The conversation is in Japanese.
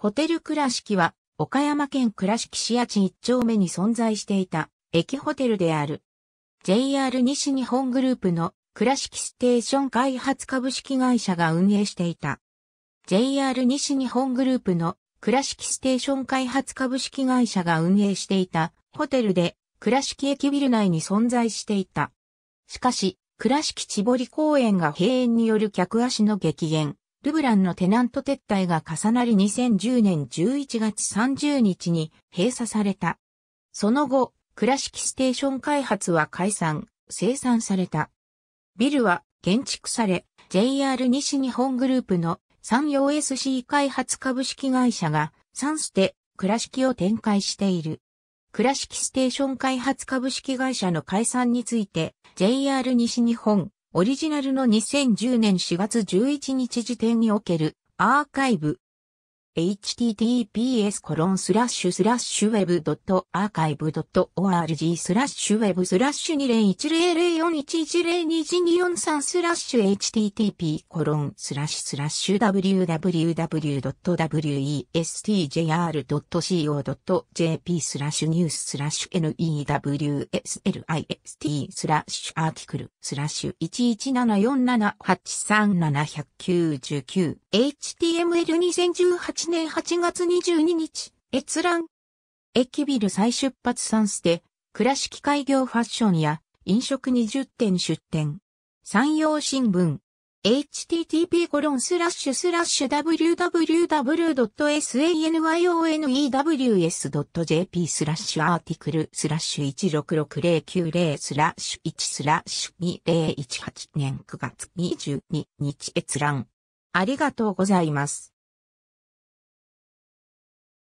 ホテル倉敷は、岡山県倉敷市八地一丁目に存在していた、駅ホテルである。JR 西日本グループの倉敷ステーション開発株式会社が運営していた。JR 西日本グループの倉敷ステーション開発株式会社が運営していたホテルで倉敷駅ビル内に存在していた。しかし、倉敷千堀公園が閉園による客足の激減、ルブランのテナント撤退が重なり2010年11月30日に閉鎖された。その後、倉敷ステーション開発は解散、生産された。ビルは建築され、JR 西日本グループの山陽 SC 開発株式会社がサンステ、倉敷を展開している。倉敷ステーション開発株式会社の解散について JR 西日本オリジナルの2010年4月11日時点におけるアーカイブ https コロンスラッシュスラッシュウェブドットアーカイブドット org スラッシュウェブスラッシュ201041102243スラッシュ http コロンスラッシュスラッシュ www.westjr.co.jp スラッシュニューススラッシュ newslist スラッシュアーティクルスラッシュ1174783799 html2018 2年8月22日、閲覧。駅ビル再出発3捨て、倉敷開業ファッションや飲食20店出店。山陽新聞。http コロンスラッシュスラッシュ www.sanyonews.jp スラッシュアーティクルスラッシュ166090スラッシュ1スラッシュ2018年9月22日閲覧。ありがとうございます。